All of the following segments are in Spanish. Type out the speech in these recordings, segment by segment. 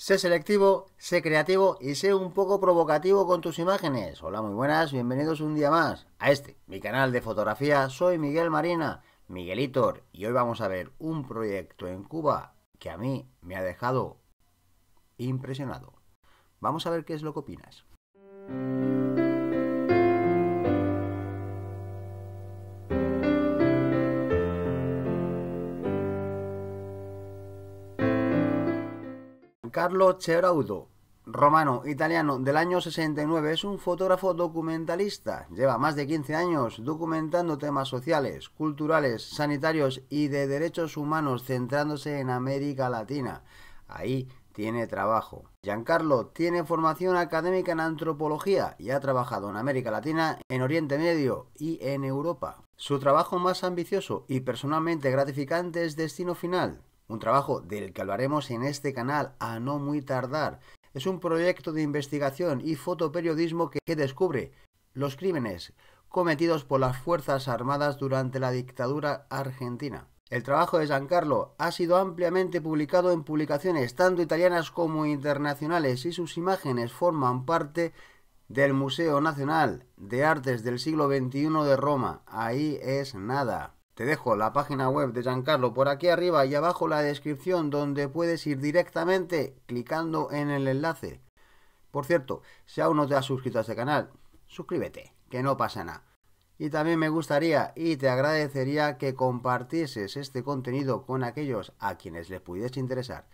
Sé selectivo, sé creativo y sé un poco provocativo con tus imágenes. Hola, muy buenas, bienvenidos un día más a este, mi canal de fotografía. Soy Miguel Marina, Miguelitor, y hoy vamos a ver un proyecto en Cuba que a mí me ha dejado impresionado. Vamos a ver qué es lo que opinas. Carlo Cebraudo, romano italiano del año 69, es un fotógrafo documentalista. Lleva más de 15 años documentando temas sociales, culturales, sanitarios y de derechos humanos centrándose en América Latina. Ahí tiene trabajo. Giancarlo tiene formación académica en antropología y ha trabajado en América Latina, en Oriente Medio y en Europa. Su trabajo más ambicioso y personalmente gratificante es Destino Final, un trabajo del que hablaremos en este canal a no muy tardar. Es un proyecto de investigación y fotoperiodismo que descubre los crímenes cometidos por las Fuerzas Armadas durante la dictadura argentina. El trabajo de Giancarlo ha sido ampliamente publicado en publicaciones tanto italianas como internacionales y sus imágenes forman parte del Museo Nacional de Artes del siglo XXI de Roma. Ahí es nada. Te dejo la página web de Giancarlo por aquí arriba y abajo la descripción donde puedes ir directamente clicando en el enlace. Por cierto, si aún no te has suscrito a este canal, suscríbete, que no pasa nada. Y también me gustaría y te agradecería que compartieses este contenido con aquellos a quienes les pudiese interesar.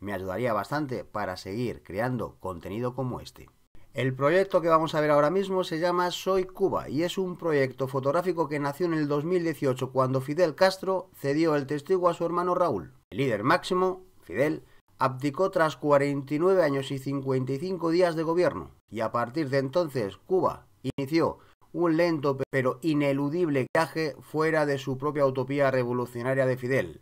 Me ayudaría bastante para seguir creando contenido como este. El proyecto que vamos a ver ahora mismo se llama Soy Cuba y es un proyecto fotográfico que nació en el 2018 cuando Fidel Castro cedió el testigo a su hermano Raúl. El líder máximo, Fidel, abdicó tras 49 años y 55 días de gobierno y a partir de entonces Cuba inició un lento pero ineludible viaje fuera de su propia utopía revolucionaria de Fidel,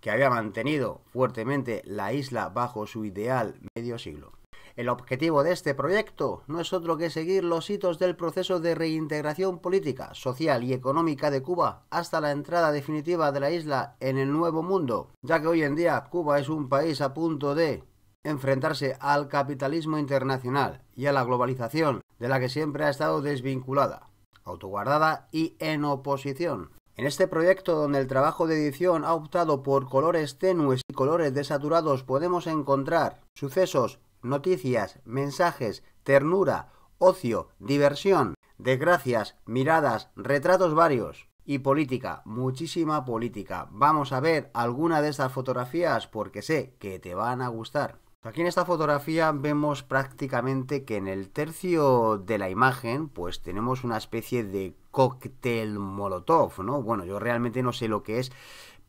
que había mantenido fuertemente la isla bajo su ideal medio siglo. El objetivo de este proyecto no es otro que seguir los hitos del proceso de reintegración política, social y económica de Cuba hasta la entrada definitiva de la isla en el Nuevo Mundo, ya que hoy en día Cuba es un país a punto de enfrentarse al capitalismo internacional y a la globalización, de la que siempre ha estado desvinculada, autoguardada y en oposición. En este proyecto donde el trabajo de edición ha optado por colores tenues y colores desaturados podemos encontrar sucesos noticias, mensajes, ternura, ocio, diversión, desgracias, miradas, retratos varios. Y política, muchísima política. Vamos a ver alguna de estas fotografías porque sé que te van a gustar. Aquí en esta fotografía vemos prácticamente que en el tercio de la imagen pues tenemos una especie de cóctel molotov, ¿no? Bueno, yo realmente no sé lo que es,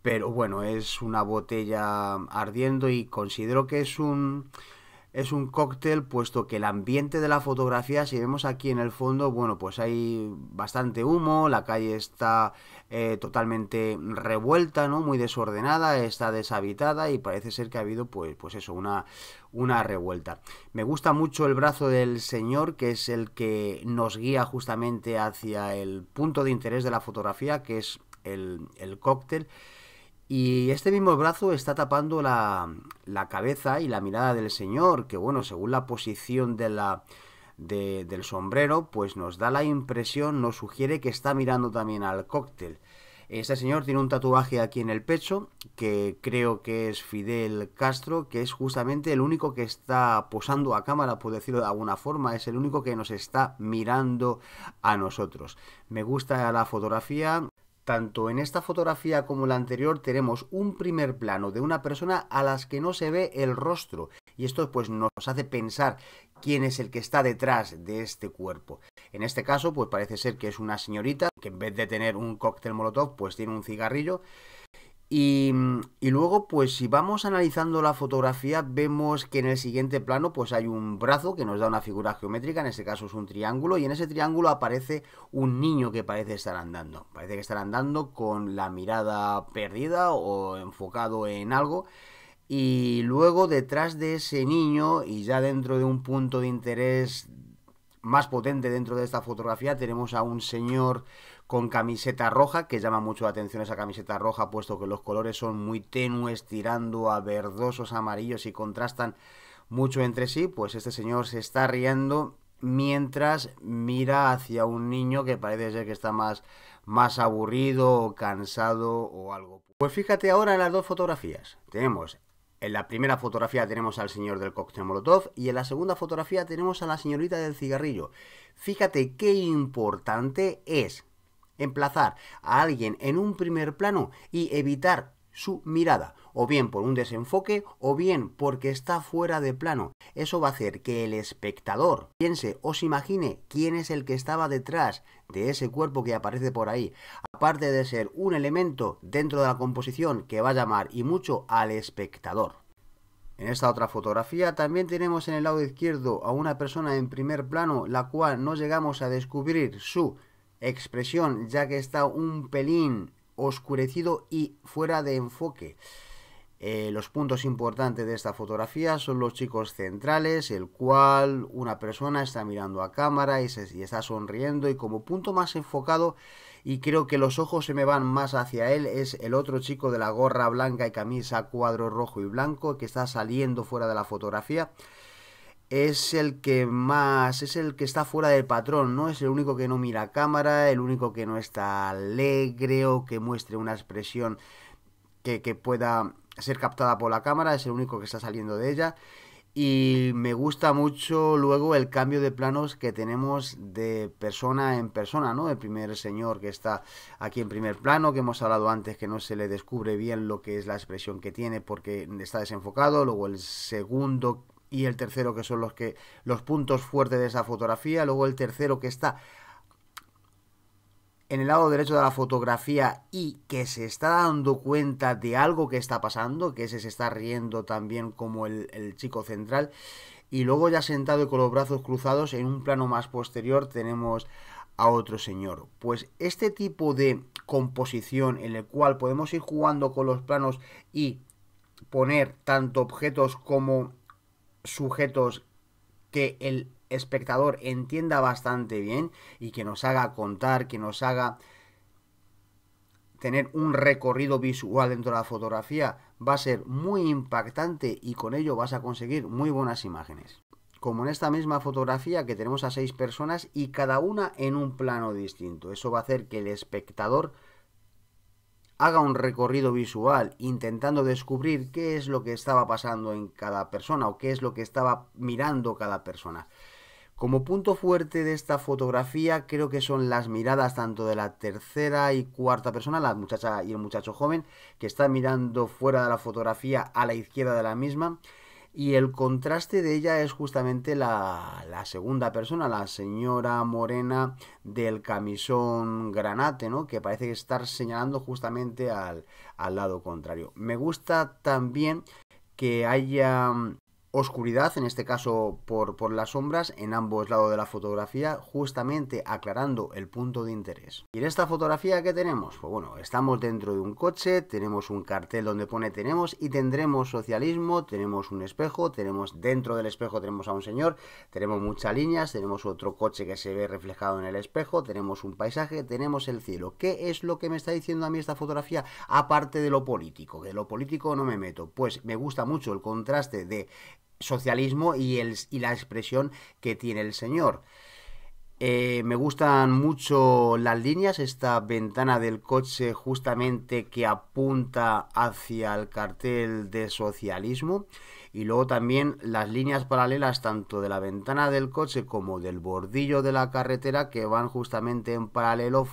pero bueno, es una botella ardiendo y considero que es un es un cóctel puesto que el ambiente de la fotografía, si vemos aquí en el fondo, bueno, pues hay bastante humo, la calle está eh, totalmente revuelta, ¿no? Muy desordenada, está deshabitada y parece ser que ha habido, pues, pues eso, una, una revuelta. Me gusta mucho el brazo del señor, que es el que nos guía justamente hacia el punto de interés de la fotografía, que es el, el cóctel. Y este mismo brazo está tapando la, cabeza y la mirada del señor, que bueno, según la posición de la, del sombrero, pues nos da la impresión, nos sugiere que está mirando también al cóctel. Este señor tiene un tatuaje aquí en el pecho, que creo que es Fidel Castro, que es justamente el único que está posando a cámara, por decirlo de alguna forma, es el único que nos está mirando a nosotros. Me gusta la fotografía, tanto en esta fotografía como en la anterior tenemos un primer plano de una persona a las que no se ve el rostro y esto pues nos hace pensar quién es el que está detrás de este cuerpo. En este caso pues parece ser que es una señorita que en vez de tener un cóctel molotov pues tiene un cigarrillo Mm, y, luego, pues si vamos analizando la fotografía, vemos que en el siguiente plano, pues hay un brazo que nos da una figura geométrica, en este caso es un triángulo, y en ese triángulo aparece un niño que parece estar andando. Parece que estar andando con la mirada perdida o enfocado en algo. Y luego detrás de ese niño, y ya dentro de un punto de interés más potente dentro de esta fotografía, tenemos a un señor con camiseta roja, que llama mucho la atención esa camiseta roja, puesto que los colores son muy tenues, tirando a verdosos amarillos y contrastan mucho entre sí, pues este señor se está riendo mientras mira hacia un niño que parece ser que está más, más aburrido o cansado o algo. Pues fíjate ahora en las dos fotografías. Tenemos en la primera fotografía tenemos al señor del cóctel Molotov y en la segunda fotografía tenemos a la señorita del cigarrillo. Fíjate qué importante es emplazar a alguien en un primer plano y evitar su mirada, o bien por un desenfoque o bien porque está fuera de plano. Eso va a hacer que el espectador piense o se imagine quién es el que estaba detrás de ese cuerpo que aparece por ahí. Aparte de ser un elemento dentro de la composición que va a llamar y mucho al espectador. En esta otra fotografía también tenemos en el lado izquierdo a una persona en primer plano, la cual no llegamos a descubrir su expresión, ya que está un pelín oscurecido y fuera de enfoque. Eh, los puntos importantes de esta fotografía son los chicos centrales, el cual una persona está mirando a cámara y, y está sonriendo y como punto más enfocado y creo que los ojos se me van más hacia él es el otro chico de la gorra blanca y camisa cuadro rojo y blanco que está saliendo fuera de la fotografía es el que más, es el que está fuera del patrón, ¿no? Es el único que no mira cámara, el único que no está alegre o que muestre una expresión que, que pueda ser captada por la cámara, es el único que está saliendo de ella. Y me gusta mucho luego el cambio de planos que tenemos de persona en persona, ¿no? El primer señor que está aquí en primer plano, que hemos hablado antes que no se le descubre bien lo que es la expresión que tiene porque está desenfocado. Luego el segundo y el tercero que son los que los puntos fuertes de esa fotografía, luego el tercero que está en el lado derecho de la fotografía y que se está dando cuenta de algo que está pasando, que ese se está riendo también como el, el chico central, y luego ya sentado y con los brazos cruzados en un plano más posterior tenemos a otro señor. Pues este tipo de composición en el cual podemos ir jugando con los planos y poner tanto objetos como sujetos que el espectador entienda bastante bien y que nos haga contar, que nos haga tener un recorrido visual dentro de la fotografía va a ser muy impactante y con ello vas a conseguir muy buenas imágenes. Como en esta misma fotografía que tenemos a seis personas y cada una en un plano distinto. Eso va a hacer que el espectador haga un recorrido visual intentando descubrir qué es lo que estaba pasando en cada persona o qué es lo que estaba mirando cada persona. Como punto fuerte de esta fotografía creo que son las miradas tanto de la tercera y cuarta persona, la muchacha y el muchacho joven, que está mirando fuera de la fotografía a la izquierda de la misma, y el contraste de ella es justamente la, la, segunda persona, la señora morena del camisón granate, ¿no? Que parece estar señalando justamente al, al lado contrario. Me gusta también que haya oscuridad, en este caso por, las sombras, en ambos lados de la fotografía, justamente aclarando el punto de interés. ¿Y en esta fotografía qué tenemos? Pues bueno, estamos dentro de un coche, tenemos un cartel donde pone tenemos y tendremos socialismo, tenemos un espejo, tenemos dentro del espejo tenemos a un señor, tenemos muchas líneas, tenemos otro coche que se ve reflejado en el espejo, tenemos un paisaje, tenemos el cielo. ¿Qué es lo que me está diciendo a mí esta fotografía? Aparte de lo político, que de lo político no me meto. Pues me gusta mucho el contraste de socialismo y, el, y la expresión que tiene el señor. Eh, me gustan mucho las líneas, esta ventana del coche justamente que apunta hacia el cartel de socialismo y luego también las líneas paralelas tanto de la ventana del coche como del bordillo de la carretera que van justamente en paralelo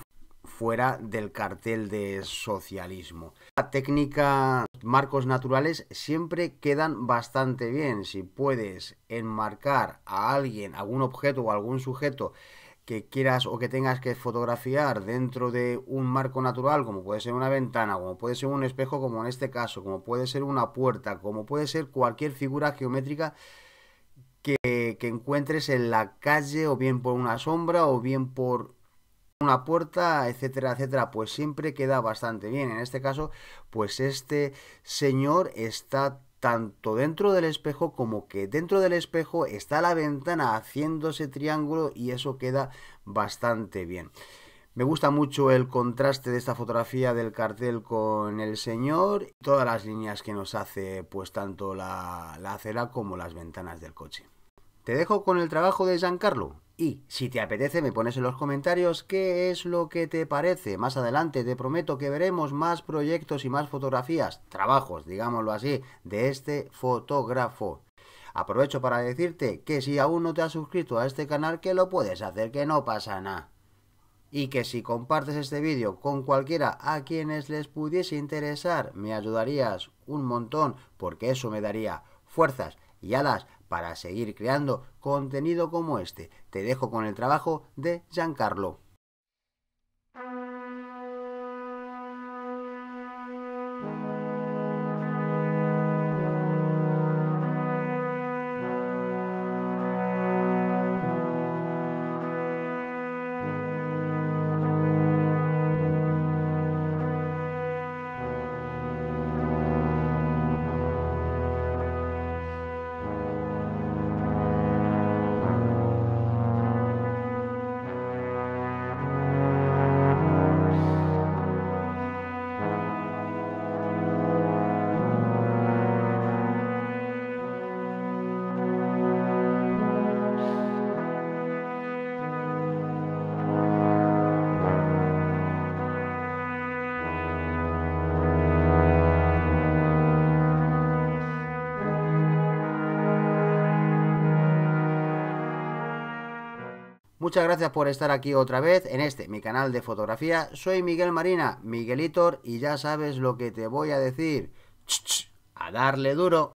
fuera del cartel de socialismo. La técnica marcos naturales siempre quedan bastante bien. Si puedes enmarcar a alguien, algún objeto o algún sujeto que quieras o que tengas que fotografiar dentro de un marco natural, como puede ser una ventana, como puede ser un espejo, como en este caso, como puede ser una puerta, como puede ser cualquier figura geométrica que, que encuentres en la calle o bien por una sombra o bien por una puerta, etcétera, etcétera, pues siempre queda bastante bien. En este caso, pues este señor está tanto dentro del espejo como que dentro del espejo está la ventana haciéndose triángulo y eso queda bastante bien. Me gusta mucho el contraste de esta fotografía del cartel con el señor, todas las líneas que nos hace pues tanto la, la acera como las ventanas del coche. Te dejo con el trabajo de Giancarlo. Y si te apetece me pones en los comentarios qué es lo que te parece. Más adelante te prometo que veremos más proyectos y más fotografías, trabajos, digámoslo así, de este fotógrafo. Aprovecho para decirte que si aún no te has suscrito a este canal que lo puedes hacer, que no pasa nada. Y que si compartes este vídeo con cualquiera a quienes les pudiese interesar, me ayudarías un montón porque eso me daría fuerzas y alas para seguir creando contenido como este. Te dejo con el trabajo de Giancarlo. Muchas gracias por estar aquí otra vez en este, mi canal de fotografía. Soy Miguel Marina, Miguelitor, y ya sabes lo que te voy a decir. A darle duro.